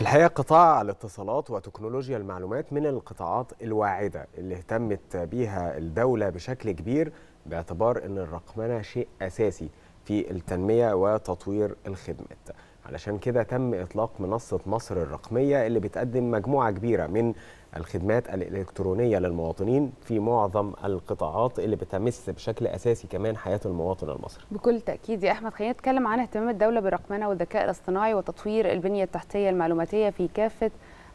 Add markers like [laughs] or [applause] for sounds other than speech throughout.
في الحقيقه قطاع الاتصالات وتكنولوجيا المعلومات من القطاعات الواعده اللي اهتمت بيها الدوله بشكل كبير باعتبار ان الرقمنه شيء اساسي في التنميه وتطوير الخدمات. علشان كده تم اطلاق منصه مصر الرقميه اللي بتقدم مجموعه كبيره من الخدمات الإلكترونية للمواطنين في معظم القطاعات اللي بتمس بشكل أساسي كمان حياة المواطن المصري بكل تأكيد يا أحمد خلينا نتكلم عن اهتمام الدولة بالرقمنة والذكاء الاصطناعي وتطوير البنية التحتية المعلوماتية في كافة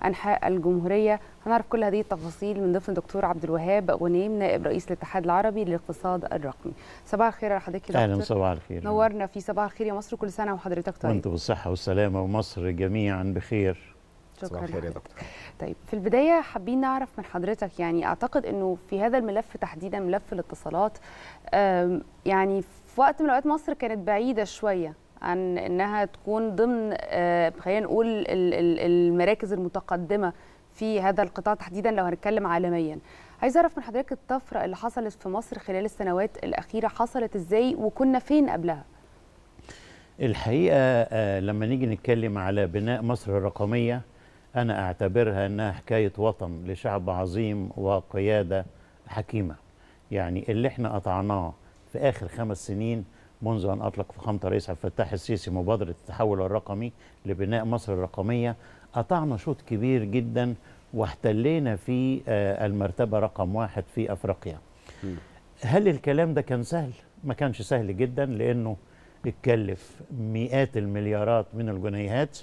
أنحاء الجمهورية هنعرف كل هذه التفاصيل من ضيفنا الدكتور عبد الوهاب غنيم نائب رئيس الاتحاد العربي للاقتصاد الرقمي صباح الخير على حضرتك يا دكتور اهلا صباح الخير نورنا في صباح الخير يا مصر كل سنه وحضرتك طيب وانتم بالصحه والسلامه ومصر جميعا بخير شكرا الخير يا دكتور طيب في البدايه حابين نعرف من حضرتك يعني اعتقد انه في هذا الملف تحديدا ملف الاتصالات يعني في وقت من الاوقات مصر كانت بعيده شويه عن انها تكون ضمن خلينا نقول المراكز المتقدمه في هذا القطاع تحديدا لو هنتكلم عالميا عايز اعرف من حضرتك الطفره اللي حصلت في مصر خلال السنوات الاخيره حصلت ازاي وكنا فين قبلها الحقيقه آه، لما نيجي نتكلم على بناء مصر الرقميه أنا أعتبرها أنها حكاية وطن لشعب عظيم وقيادة حكيمة يعني اللي احنا قطعناه في آخر خمس سنين منذ أن أطلق فخامة الرئيس عبد الفتاح السيسي مبادرة التحول الرقمي لبناء مصر الرقمية قطعنا شوط كبير جدا واحتلينا في آه، المرتبة رقم واحد في أفريقيا هل الكلام ده كان سهل؟ ما كانش سهل جدا لأنه اتكلف مئات المليارات من الجنيهات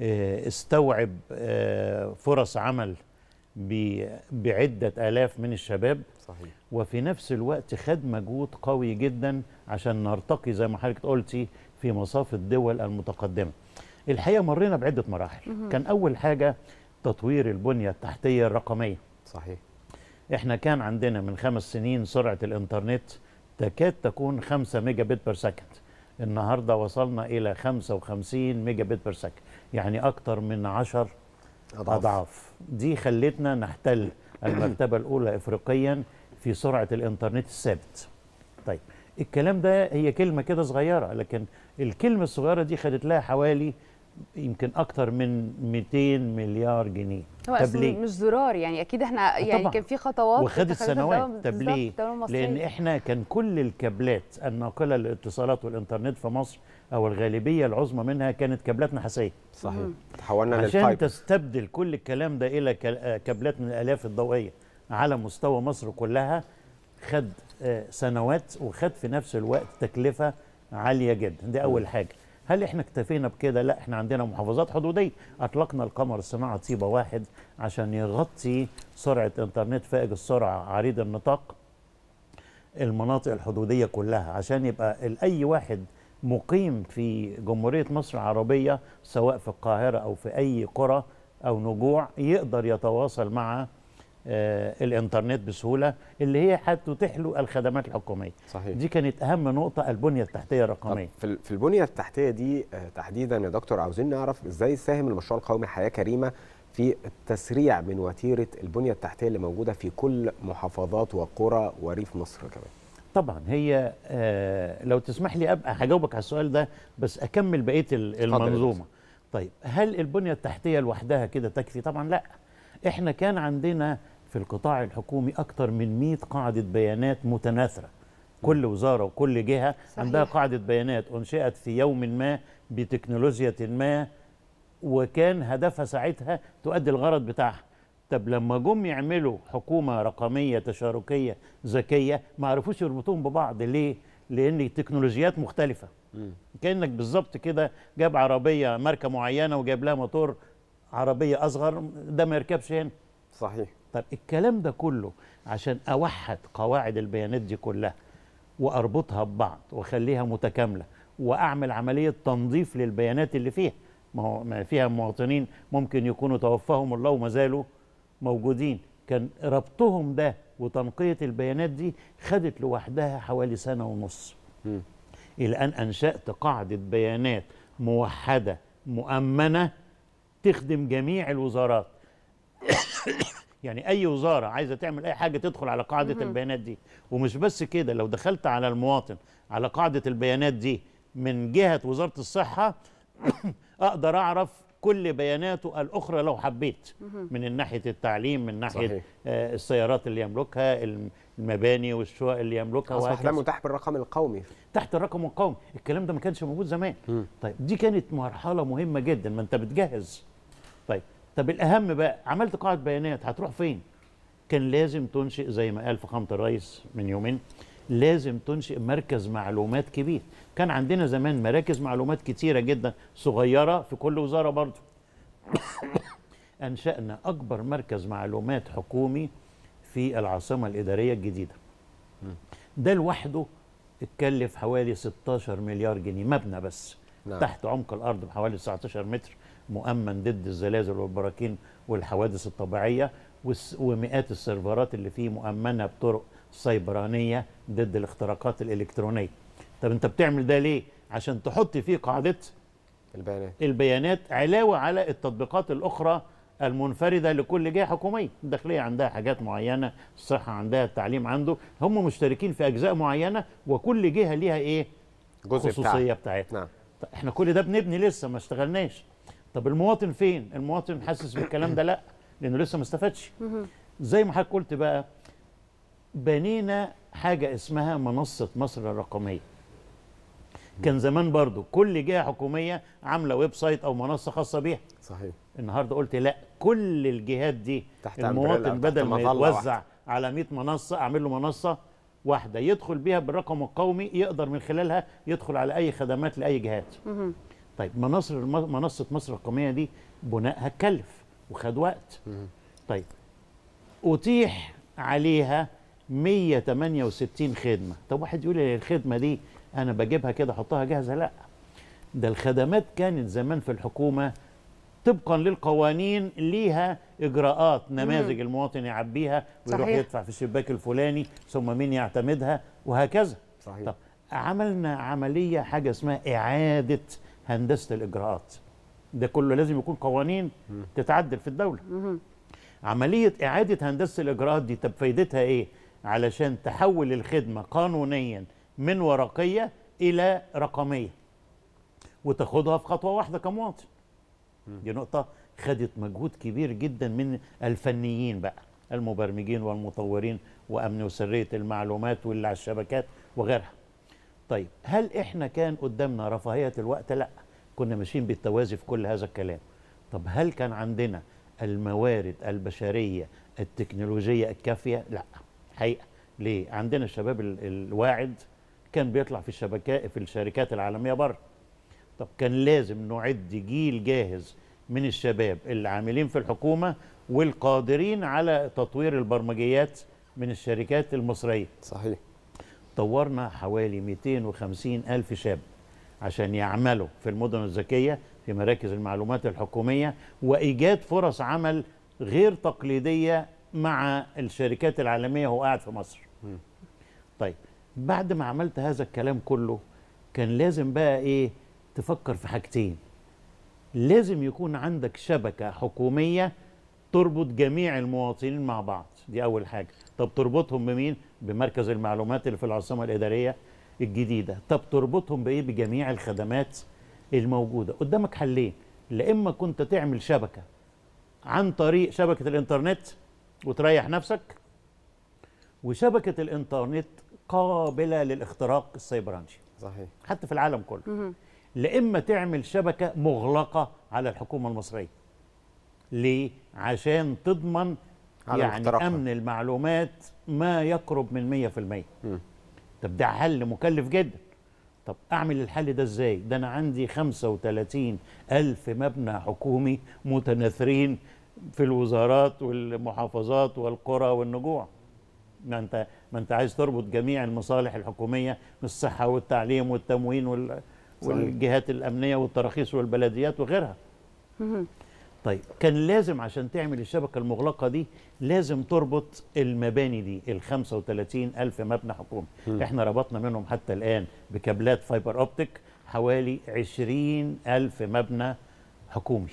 آه، استوعب آه، فرص عمل بعدة آلاف من الشباب صحيح. وفي نفس الوقت خد مجهود قوي جدا عشان نرتقي زي ما حضرتك قلتي في مصاف الدول المتقدمة الحقيقة مرينا بعدة مراحل مهم. كان أول حاجة تطوير البنية التحتية الرقمية صحيح احنا كان عندنا من خمس سنين سرعة الانترنت تكاد تكون 5 ميجا بت بير سكند النهاردة وصلنا إلى 55 ميجا بت بير سكند يعني أكتر من 10 أضعاف. أضعاف دي خلتنا نحتل [clears throat] المرتبة الأولى إفريقيا في سرعة الإنترنت الثابت طيب الكلام ده هي كلمة كده صغيرة لكن الكلمة الصغيرة دي خدت لها حوالي يمكن اكثر من 200 مليار جنيه طب ليه؟ مش زرار يعني اكيد احنا آه، يعني طبعا. كان في خطوات وخدت سنوات طب ليه؟ لان احنا كان كل الكابلات الناقله للاتصالات والانترنت في مصر او الغالبيه العظمى منها كانت كابلات نحاسيه صحيح تحولنا للفايبر عشان تستبدل كل الكلام ده الى آه، كابلات من الالاف الضوئيه على مستوى مصر كلها خد آه، سنوات وخد في نفس الوقت تكلفه عاليه جدا دي اول حاجه هل احنا اكتفينا بكده لا احنا عندنا محافظات حدوديه اطلقنا القمر الصناعه طيبه واحد عشان يغطي سرعه انترنت فائق السرعه عريض النطاق المناطق الحدوديه كلها عشان يبقى اي واحد مقيم في جمهوريه مصر العربيه سواء في القاهره او في اي قرى او نجوع يقدر يتواصل مع آه، الانترنت بسهوله اللي هي هتتيح له الخدمات الحكوميه صحيح. دي كانت اهم نقطه البنيه التحتيه الرقميه طب في البنيه التحتيه دي آه، تحديدا يا دكتور عاوزين نعرف ازاي ساهم المشروع القومي حياه كريمه في التسريع من وتيره البنيه التحتيه اللي موجوده في كل محافظات وقرى وريف مصر كمان طبعا هي آه، لو تسمح لي ابقى هجاوبك على السؤال ده بس اكمل بقيه المنظومه طيب هل البنيه التحتيه لوحدها كده تكفي طبعا لا احنا كان عندنا في القطاع الحكومي أكثر من 100 قاعدة بيانات متناثرة كل وزارة وكل جهة صحيح. عندها قاعدة بيانات أنشئت في يوم ما بتكنولوجيا ما وكان هدفها ساعتها تؤدي الغرض بتاعها طب لما جم يعملوا حكومة رقمية تشاركية ذكية ما عرفوش يربطوهم ببعض ليه؟ لأن التكنولوجيات مختلفة م. كأنك بالظبط كده جاب عربية ماركة معينة وجاب لها موتور عربية أصغر ده ما يركبش هنا صحيح طب الكلام ده كله عشان اوحد قواعد البيانات دي كلها واربطها ببعض واخليها متكامله واعمل عمليه تنظيف للبيانات اللي فيها ما هو ما فيها مواطنين ممكن يكونوا توفاهم الله وما زالوا موجودين كان ربطهم ده وتنقيه البيانات دي خدت لوحدها حوالي سنه ونص الى ان انشات قاعده بيانات موحده مؤمنه تخدم جميع الوزارات يعني اي وزاره عايزه تعمل اي حاجه تدخل على قاعده البيانات دي ومش بس كده لو دخلت على المواطن على قاعده البيانات دي من جهه وزاره الصحه [coughs] اقدر اعرف كل بياناته الاخرى لو حبيت من ناحيه التعليم من ناحيه صحيح. آه السيارات اللي يملكها المباني والشقق اللي يملكها اصبح ده متاح بالرقم القومي تحت الرقم القومي الكلام ده ما كانش موجود زمان م. طيب دي كانت مرحله مهمه جدا ما انت بتجهز طب الاهم بقى عملت قاعده بيانات هتروح فين كان لازم تنشئ زي ما قال فخامه الرئيس من يومين لازم تنشئ مركز معلومات كبير كان عندنا زمان مراكز معلومات كتيره جدا صغيره في كل وزاره برضه [coughs] انشانا اكبر مركز معلومات حكومي في العاصمه الاداريه الجديده ده لوحده اتكلف حوالي 16 مليار جنيه مبنى بس نعم. تحت عمق الارض بحوالي 19 متر مؤمن ضد الزلازل والبراكين والحوادث الطبيعية ومئات السيرفرات اللي فيه مؤمنة بطرق سيبرانية ضد الاختراقات الإلكترونية طب أنت بتعمل ده ليه؟ عشان تحط فيه قاعدة البيانات البيانات علاوة على التطبيقات الأخرى المنفردة لكل جهة حكومية الداخلية عندها حاجات معينة الصحة عندها التعليم عنده هم مشتركين في أجزاء معينة وكل جهة ليها إيه؟ جزء خصوصية بتاعتها نعم. احنا كل ده بنبني لسه ما اشتغلناش طب المواطن فين المواطن حاسس بالكلام ده لا لانه لسه ما استفادش زي ما حضرتك قلت بقى بنينا حاجه اسمها منصه مصر الرقميه كان زمان برضو كل جهه حكوميه عامله ويب سايت او منصه خاصه بيها صحيح النهارده قلت لا كل الجهات دي تحت المواطن بدل ما يتوزع على 100 منصه اعمل له منصه واحده يدخل بيها بالرقم القومي يقدر من خلالها يدخل على اي خدمات لاي جهات طيب مناصر منصه مصر القومية دي بنائها اتكلف وخد وقت طيب اتيح عليها 168 خدمه طب واحد يقول لي الخدمه دي انا بجيبها كده احطها جاهزه لا ده الخدمات كانت زمان في الحكومه طبقا للقوانين ليها اجراءات نماذج مم. المواطن يعبيها ويروح صحيح. يدفع في الشباك الفلاني ثم مين يعتمدها وهكذا صحيح. طب عملنا عمليه حاجه اسمها اعاده هندسه الاجراءات ده كله لازم يكون قوانين تتعدل في الدوله عمليه اعاده هندسه الاجراءات دي طب فايدتها ايه علشان تحول الخدمه قانونيا من ورقيه الى رقميه وتاخدها في خطوه واحده كمواطن دي نقطه خدت مجهود كبير جدا من الفنيين بقى المبرمجين والمطورين وامن وسريه المعلومات واللي على الشبكات وغيرها طيب هل احنا كان قدامنا رفاهيه الوقت لا كنا ماشيين بالتوازي في كل هذا الكلام طب هل كان عندنا الموارد البشريه التكنولوجيه الكافيه لا حقيقه ليه عندنا الشباب الواعد كان بيطلع في الشبكات في الشركات العالميه بره طب كان لازم نعد جيل جاهز من الشباب اللي عاملين في الحكومه والقادرين على تطوير البرمجيات من الشركات المصريه صحيح طورنا حوالي 250 ألف شاب عشان يعملوا في المدن الذكية في مراكز المعلومات الحكومية وإيجاد فرص عمل غير تقليدية مع الشركات العالمية وهو قاعد في مصر طيب بعد ما عملت هذا الكلام كله كان لازم بقى إيه تفكر في حاجتين لازم يكون عندك شبكة حكومية تربط جميع المواطنين مع بعض دي أول حاجة طب تربطهم بمين؟ بمركز المعلومات اللي في العاصمه الاداريه الجديده طب تربطهم بايه بجميع الخدمات الموجوده قدامك حلين لا اما كنت تعمل شبكه عن طريق شبكه الانترنت وتريح نفسك وشبكه الانترنت قابله للاختراق السيبرانشي صحيح حتى في العالم كله لإما لا اما تعمل شبكه مغلقه على الحكومه المصريه ليه عشان تضمن على يعني امن المعلومات ما يقرب من 100% طب ده حل مكلف جدا طب اعمل الحل ده ازاي ده انا عندي 35 الف مبنى حكومي متناثرين في الوزارات والمحافظات والقرى والنجوع ما انت ما انت عايز تربط جميع المصالح الحكوميه بالصحه والتعليم والتموين وال... والجهات الامنيه والتراخيص والبلديات وغيرها طيب كان لازم عشان تعمل الشبكة المغلقة دي لازم تربط المباني دي ال 35 ألف مبنى حكومي احنا ربطنا منهم حتى الآن بكابلات فايبر أوبتيك حوالي 20 ألف مبنى حكومي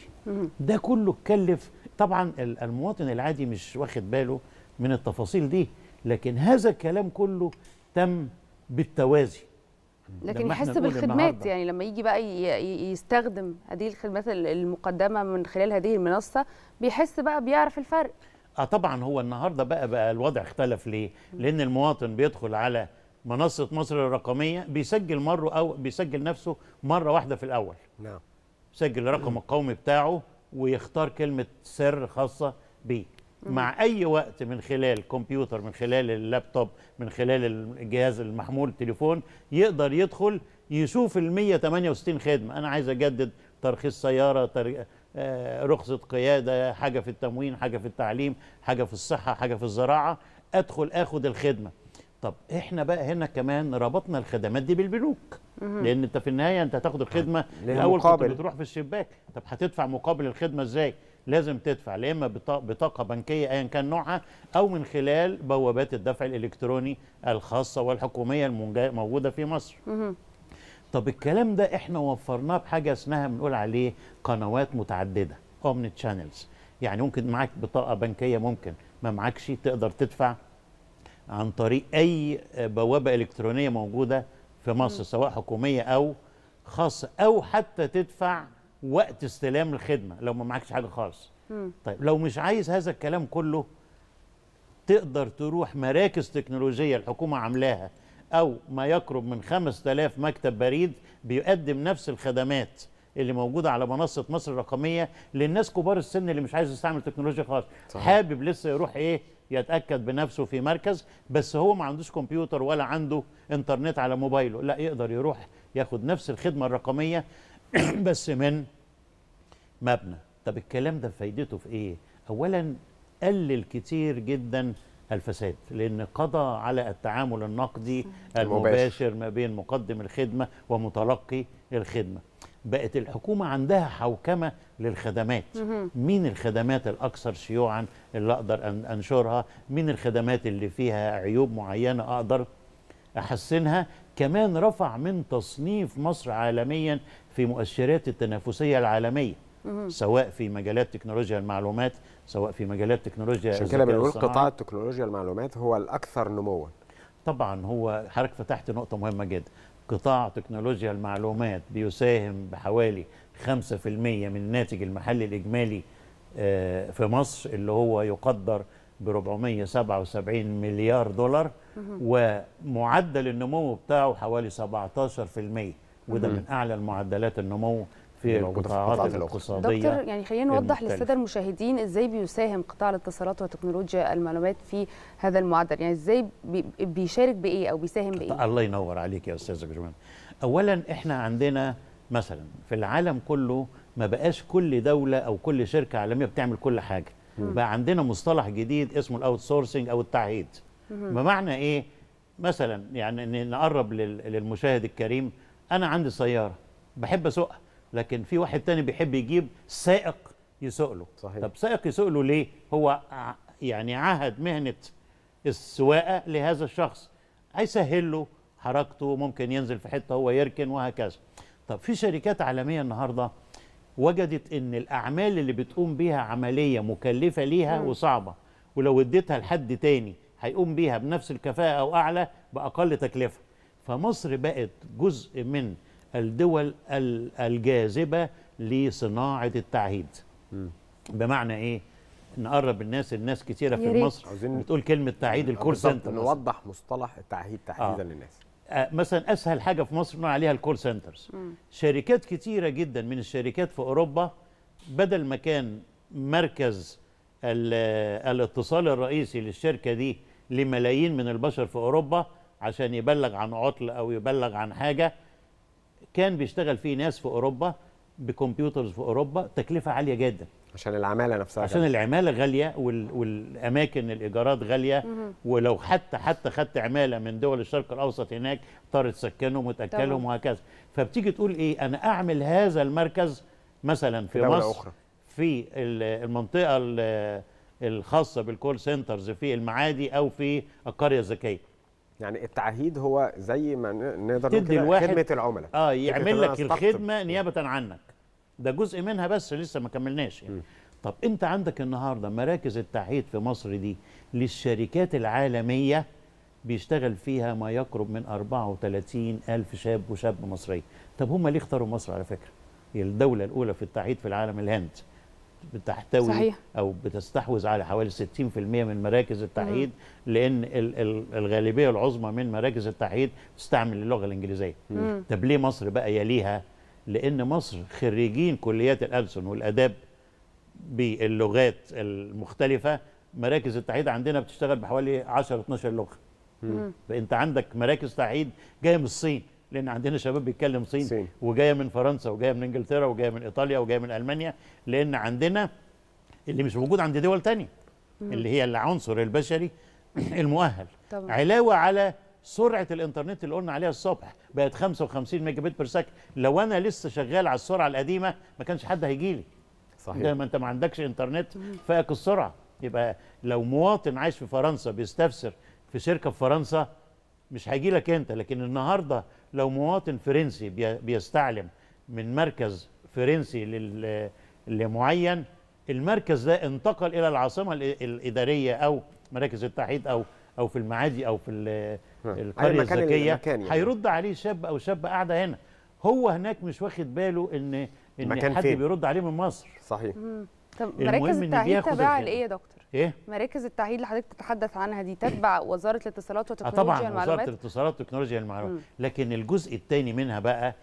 ده كله اتكلف طبعا المواطن العادي مش واخد باله من التفاصيل دي لكن هذا الكلام كله تم بالتوازي لكن يحس بالخدمات يعني لما يجي بقى يستخدم هذه الخدمات المقدمه من خلال هذه المنصه بيحس بقى بيعرف الفرق اه طبعا هو النهارده بقى بقى الوضع اختلف ليه لان المواطن بيدخل على منصه مصر الرقميه بيسجل مره او بيسجل نفسه مره واحده في الاول نعم سجل الرقم القومي بتاعه ويختار كلمه سر خاصه بيه مع اي وقت من خلال كمبيوتر من خلال اللابتوب من خلال الجهاز المحمول تليفون يقدر يدخل يشوف ال 168 خدمه انا عايز اجدد ترخيص سياره تر... آه، رخصه قياده حاجه في التموين حاجه في التعليم حاجه في الصحه حاجه في الزراعه ادخل اخد الخدمه طب احنا بقى هنا كمان ربطنا الخدمات دي بالبنوك لان انت في النهايه انت هتاخد الخدمه الاول كنت بتروح في الشباك طب هتدفع مقابل الخدمه ازاي لازم تدفع لا اما بطاقه بنكيه ايا كان نوعها او من خلال بوابات الدفع الالكتروني الخاصه والحكوميه الموجوده في مصر. طب الكلام ده احنا وفرناه بحاجه اسمها بنقول عليه قنوات متعدده اومني تشانلز يعني ممكن معاك بطاقه بنكيه ممكن ما معكش تقدر تدفع عن طريق اي بوابه الكترونيه موجوده في مصر سواء حكوميه او خاصه او حتى تدفع وقت استلام الخدمه لو ما معكش حاجه خالص مم. طيب لو مش عايز هذا الكلام كله تقدر تروح مراكز تكنولوجيه الحكومه عاملاها او ما يقرب من 5000 مكتب بريد بيقدم نفس الخدمات اللي موجوده على منصه مصر الرقميه للناس كبار السن اللي مش عايز يستعمل تكنولوجيا خالص حابب لسه يروح ايه يتاكد بنفسه في مركز بس هو ما عندوش كمبيوتر ولا عنده انترنت على موبايله لا يقدر يروح ياخد نفس الخدمه الرقميه [coughs] بس من مبنى طب الكلام ده فايدته في ايه اولا قلل كتير جدا الفساد لان قضى على التعامل النقدي المباشر ما بين مقدم الخدمه ومتلقي الخدمه بقت الحكومه عندها حوكمه للخدمات مين الخدمات الاكثر شيوعا اللي اقدر أن انشرها مين الخدمات اللي فيها عيوب معينه اقدر احسنها كمان رفع من تصنيف مصر عالميا في مؤشرات التنافسية العالمية سواء في مجالات تكنولوجيا المعلومات سواء في مجالات تكنولوجيا عشان كده بنقول قطاع تكنولوجيا المعلومات هو الأكثر نموا طبعا هو حضرتك فتحت نقطة مهمة جدا قطاع تكنولوجيا المعلومات بيساهم بحوالي 5% من الناتج المحلي الإجمالي آه، في مصر اللي هو يقدر ب 477 مليار دولار ومعدل النمو بتاعه حوالي 17% وده من اعلى المعدلات النمو في يعني القطاعات الاقتصادية دكتور يعني خلينا نوضح للساده المشاهدين ازاي بيساهم قطاع الاتصالات وتكنولوجيا المعلومات في هذا المعدل يعني ازاي بيشارك بايه او بيساهم بايه الله ينور عليك يا استاذه جرمان اولا احنا عندنا مثلا في العالم كله ما بقاش كل دولة أو كل شركة عالمية بتعمل كل حاجة بقى عندنا مصطلح جديد اسمه الاوت سورسنج او التعهيد بمعنى ايه مثلا يعني نقرب للمشاهد الكريم انا عندي سياره بحب اسوقها لكن في واحد تاني بيحب يجيب سائق يسوق له صحيح. طب سائق يسوق له ليه هو يعني عهد مهنه السواقه لهذا الشخص هيسهل له حركته ممكن ينزل في حته هو يركن وهكذا طب في شركات عالميه النهارده وجدت ان الاعمال اللي بتقوم بيها عمليه مكلفه ليها مم. وصعبه ولو اديتها لحد تاني هيقوم بيها بنفس الكفاءه او اعلى باقل تكلفه فمصر بقت جزء من الدول الجاذبه لصناعه التعهيد مم. بمعنى ايه نقرب الناس الناس كتيره في مصر بتقول كلمه تعهيد الكور سنتر نوضح مصطلح التعهيد تحديدا آه. للناس آه، مثلا اسهل حاجه في مصر بنقول عليها الكول سنترز شركات كتيره جدا من الشركات في اوروبا بدل ما كان مركز الاتصال الرئيسي للشركه دي لملايين من البشر في اوروبا عشان يبلغ عن عطل او يبلغ عن حاجه كان بيشتغل فيه ناس في اوروبا بكمبيوترز في اوروبا تكلفه عاليه جدا عشان العماله نفسها عشان العماله غاليه وال... والاماكن الايجارات غاليه مم. ولو حتى حتى خدت عماله من دول الشرق الاوسط هناك اضطر تسكنهم وتاكلهم وهكذا فبتيجي تقول ايه انا اعمل هذا المركز مثلا في, في مصر أخرى. في المنطقه الخاصه بالكول سنترز في المعادي او في القريه الذكيه يعني التعهيد هو زي ما نقدر نقول خدمه العملاء اه يعمل لك الخدمه نيابه عنك ده جزء منها بس لسه ما كملناش يعني. طب انت عندك النهارده مراكز التعهيد في مصر دي للشركات العالميه بيشتغل فيها ما يقرب من 34 ألف شاب وشاب مصرية طب هم ليه اختاروا مصر على فكرة هي الدولة الأولى في التعهيد في العالم الهند بتحتوي صحيح. أو بتستحوذ على حوالي 60% من مراكز التعهيد مم. لأن الغالبية العظمى من مراكز التعهيد تستعمل اللغة الإنجليزية مم. طب ليه مصر بقى يليها لأن مصر خريجين كليات الألسن والآداب باللغات المختلفة مراكز التعيد عندنا بتشتغل بحوالي 10 12 لغة فأنت عندك مراكز تعيد جاية من الصين لأن عندنا شباب بيتكلم صين, صين. وجاية من فرنسا وجاية من إنجلترا وجاية من إيطاليا وجاية من ألمانيا لأن عندنا اللي مش موجود عند دول تانية اللي هي العنصر البشري [clears throat] المؤهل طبعا. علاوة على سرعه الانترنت اللي قلنا عليها الصبح بقت 55 ميجا بت بير سكند لو انا لسه شغال على السرعه القديمه ما كانش حد هيجي لي صحيح ما انت ما عندكش انترنت فاك السرعه يبقى لو مواطن عايش في فرنسا بيستفسر في شركه في فرنسا مش هيجي لك انت لكن النهارده لو مواطن فرنسي بيستعلم من مركز فرنسي لمعين المركز ده انتقل الى العاصمه الاداريه او مراكز التحيط او او في المعادي او في أيوة، القريه الذكيه يعني. هيرد يعني. عليه شاب او شابه قاعده هنا هو هناك مش واخد باله ان ان حد فيه. بيرد عليه من مصر صحيح مم. طب مراكز التعهيد تبع لايه يا دكتور؟ ايه؟ مراكز التعهيد اللي حضرتك بتتحدث عنها دي تتبع [laughs] وزاره الاتصالات آه، وتكنولوجيا طبعا المعلومات؟ طبعا وزاره الاتصالات وتكنولوجيا المعلومات لكن الجزء الثاني منها بقى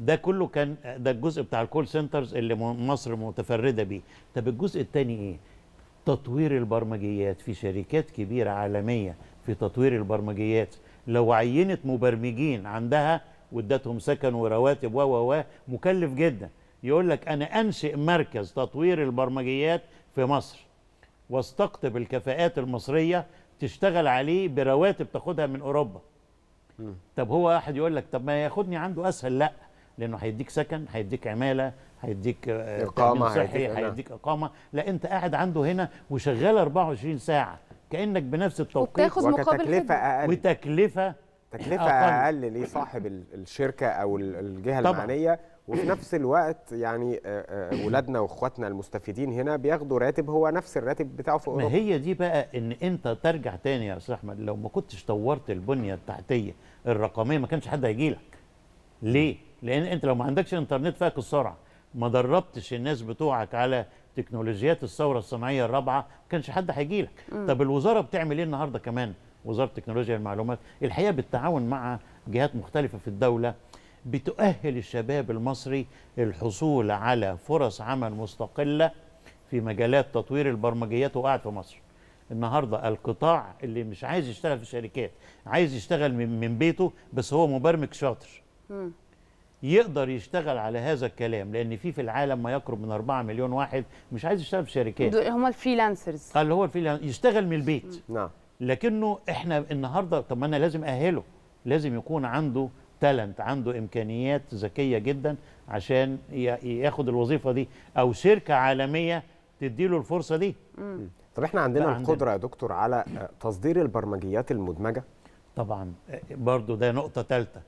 ده كله كان ده الجزء بتاع الكول سنترز اللي مصر متفرده بيه طب الجزء الثاني ايه تطوير البرمجيات في شركات كبيرة عالمية في تطوير البرمجيات لو عينت مبرمجين عندها وادتهم سكن ورواتب و و مكلف جدا يقول لك أنا أنشئ مركز تطوير البرمجيات في مصر واستقطب الكفاءات المصرية تشتغل عليه برواتب تاخدها من أوروبا م. طب هو واحد يقول لك طب ما ياخدني عنده أسهل لأ لانه هيديك سكن هيديك عماله هيديك آه، اقامه صحي هيديك اقامه لا انت قاعد عنده هنا وشغال 24 ساعه كانك بنفس التوقيت مقابل وتكلفه اقل وتكلفه تكلفه اقل لصاحب الشركه او الجهه طبعًا. المعنيه وفي نفس الوقت يعني اولادنا آه، آه، واخواتنا المستفيدين هنا بياخدوا راتب هو نفس الراتب بتاعه في اوروبا ما هي دي بقى ان انت ترجع تاني يا استاذ احمد لو ما كنتش طورت البنيه التحتيه الرقميه ما كانش حد هيجي لك ليه لان انت لو ما عندكش انترنت فاك السرعه ما دربتش الناس بتوعك على تكنولوجيات الثوره الصناعيه الرابعه ما كانش حد هيجي لك طب الوزاره بتعمل ايه النهارده كمان وزاره تكنولوجيا المعلومات الحقيقه بالتعاون مع جهات مختلفه في الدوله بتؤهل الشباب المصري الحصول على فرص عمل مستقله في مجالات تطوير البرمجيات وقاعد في مصر النهارده القطاع اللي مش عايز يشتغل في شركات عايز يشتغل من بيته بس هو مبرمج شاطر يقدر يشتغل على هذا الكلام لان في في العالم ما يقرب من 4 مليون واحد مش عايز يشتغل في شركات هم الفريلانسرز اللي هو الفريلانس يشتغل من البيت نعم لكنه احنا النهارده طب ما انا لازم اهله لازم يكون عنده تالنت عنده امكانيات ذكيه جدا عشان ياخد الوظيفه دي او شركه عالميه تديله الفرصه دي طب احنا عندنا القدره يا دكتور على تصدير البرمجيات المدمجه طبعا برضو ده نقطه ثالثه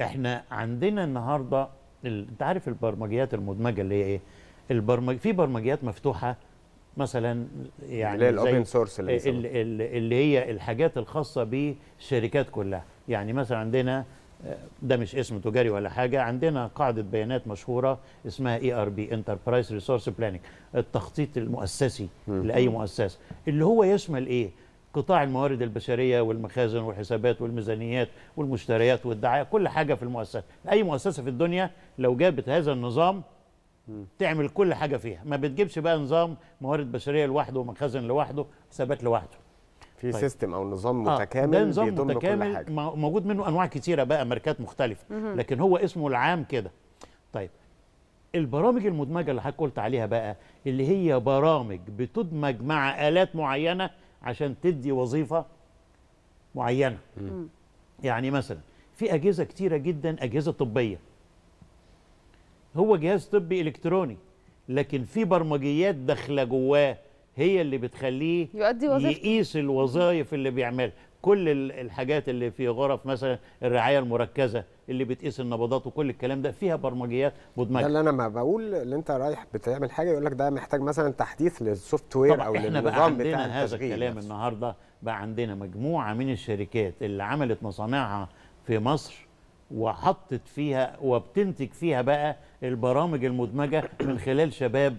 احنا عندنا النهارده انت عارف البرمجيات المدمجه اللي هي ايه؟ البرمج في برمجيات مفتوحه مثلا يعني اللي هي الاوبن سورس اللي, اللي هي الحاجات الخاصه بالشركات كلها يعني مثلا عندنا آه، ده مش اسم تجاري ولا حاجه عندنا قاعده بيانات مشهوره اسمها اي ار بي انتربرايز ريسورس بلاننج التخطيط المؤسسي م. لاي مؤسسه اللي هو يشمل ايه قطاع الموارد البشريه والمخازن والحسابات والميزانيات والمشتريات والدعايه كل حاجه في المؤسسه اي مؤسسه في الدنيا لو جابت هذا النظام تعمل كل حاجه فيها ما بتجيبش بقى نظام موارد بشريه لوحده ومخازن لوحده حسابات لوحده في طيب. سيستم او نظام آه، متكامل آه نظام بيضم متكامل كل حاجه موجود منه انواع كثيره بقى ماركات مختلفه لكن هو اسمه العام كده طيب البرامج المدمجه اللي حضرتك قلت عليها بقى اللي هي برامج بتدمج مع الات معينه عشان تدي وظيفه معينه يعني مثلا في اجهزه كتيره جدا اجهزه طبيه هو جهاز طبي الكتروني لكن في برمجيات داخله جواه هي اللي بتخليه يؤدي وظيفته يقيس الوظائف اللي بيعملها كل الحاجات اللي في غرف مثلا الرعايه المركزه اللي بتقيس النبضات وكل الكلام ده فيها برمجيات مدمجه ده اللي انا ما بقول اللي انت رايح بتعمل حاجه يقول لك ده محتاج مثلا تحديث للسوفت وير او احنا بقى عندنا هذا الكلام بس. النهارده بقى عندنا مجموعه من الشركات اللي عملت مصانعها في مصر وحطت فيها وبتنتج فيها بقى البرامج المدمجه من خلال شباب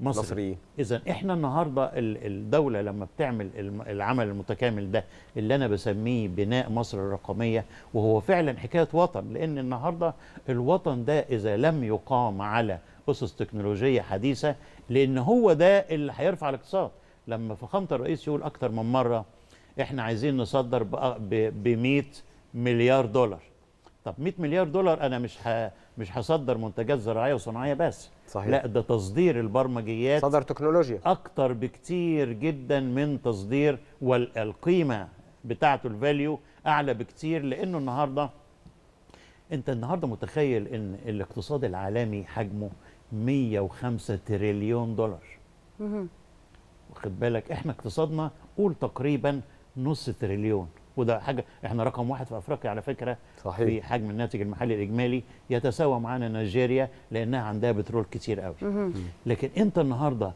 مصريين اذا احنا النهارده الدوله لما بتعمل العمل المتكامل ده اللي انا بسميه بناء مصر الرقميه وهو فعلا حكايه وطن لان النهارده الوطن ده اذا لم يقام على اسس تكنولوجيه حديثه لان هو ده اللي هيرفع الاقتصاد لما فخامه الرئيس يقول اكتر من مره احنا عايزين نصدر ب 100 مليار دولار طب 100 مليار دولار انا مش ه... مش هصدر منتجات زراعيه وصناعيه بس صحيح. لا ده تصدير البرمجيات صدر تكنولوجيا اكتر بكتير جدا من تصدير والقيمه بتاعته الفاليو اعلى بكتير لانه النهارده انت النهارده متخيل ان الاقتصاد العالمي حجمه 105 تريليون دولار واخد بالك احنا اقتصادنا قول تقريبا نص تريليون وده حاجه احنا رقم واحد في افريقيا على فكره صحيح. في حجم الناتج المحلي الاجمالي يتساوى معانا نيجيريا لانها عندها بترول كتير قوي لكن انت النهارده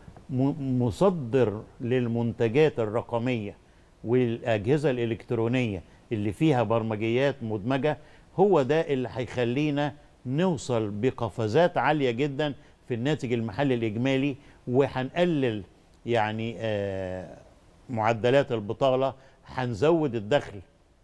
مصدر للمنتجات الرقميه والاجهزه الالكترونيه اللي فيها برمجيات مدمجه هو ده اللي هيخلينا نوصل بقفزات عاليه جدا في الناتج المحلي الاجمالي وهنقلل يعني آه معدلات البطاله هنزود الدخل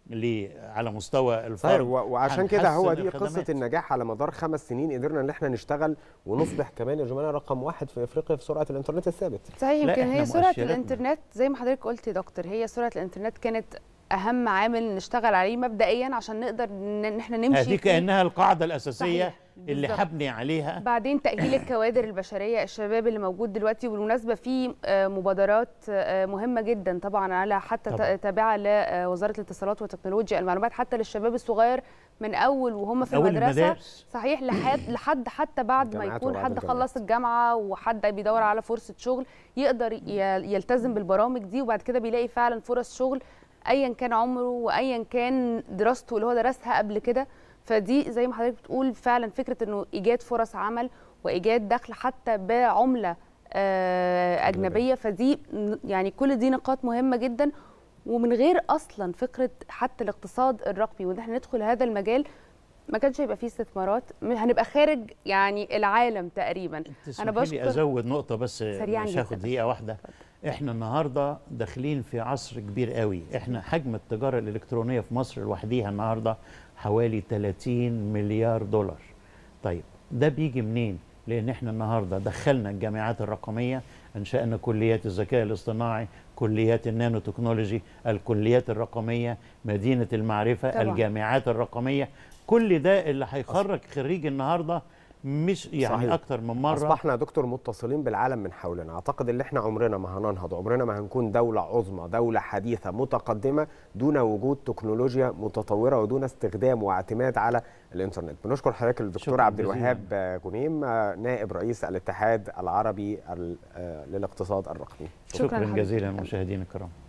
لي على مستوى الفرد طيب، وعشان كده هو دي الخدمات. قصه النجاح على مدار خمس سنين قدرنا ان احنا نشتغل ونصبح كمان يا جماعه رقم واحد في افريقيا في سرعه الانترنت الثابت صحيح يمكن هي سرعه الانترنت زي ما حضرتك قلت يا دكتور هي سرعه الانترنت كانت اهم عامل نشتغل عليه مبدئيا عشان نقدر ان احنا نمشي هذه كانها القاعده الاساسيه صحيح. اللي حبني عليها بعدين تاهيل الكوادر البشريه الشباب اللي موجود دلوقتي وبالمناسبه في آه، مبادرات آه، مهمه جدا طبعا على حتى تابعه لوزاره آه، الاتصالات وتكنولوجيا المعلومات حتى للشباب الصغير من اول وهم في أول المدرسه المدارس. صحيح لحد [coughs] لحد حتى بعد ما يكون حد خلص الجامعه وحد بيدور على فرصه شغل يقدر يلتزم بالبرامج دي وبعد كده بيلاقي فعلا فرص شغل ايا كان عمره وايا كان دراسته اللي هو درسها قبل كده فدي زي ما حضرتك بتقول فعلا فكره انه ايجاد فرص عمل وايجاد دخل حتى بعمله آه، اجنبيه فدي يعني كل دي نقاط مهمه جدا ومن غير اصلا فكره حتى الاقتصاد الرقمي وان احنا ندخل هذا المجال ما كانش هيبقى فيه استثمارات هنبقى خارج يعني العالم تقريبا انا بشكر ازود نقطه بس مش هاخد دقيقه واحده احنا النهارده داخلين في عصر كبير قوي احنا حجم التجاره الالكترونيه في مصر لوحديها النهارده حوالي 30 مليار دولار طيب ده بيجي منين لان احنا النهارده دخلنا الجامعات الرقميه انشانا كليات الذكاء الاصطناعي كليات النانو تكنولوجي الكليات الرقميه مدينه المعرفه طبعا. الجامعات الرقميه كل ده اللي هيخرج خريج النهارده مش يعني صحيح. اكتر من مره اصبحنا يا دكتور متصلين بالعالم من حولنا اعتقد ان احنا عمرنا ما هننهض عمرنا ما هنكون دوله عظمى دوله حديثه متقدمه دون وجود تكنولوجيا متطوره ودون استخدام واعتماد على الانترنت بنشكر حضرتك الدكتور عبد الوهاب جنيم نائب رئيس الاتحاد العربي للاقتصاد الرقمي شكرا, شكرا جزيلا مشاهدينا الكرام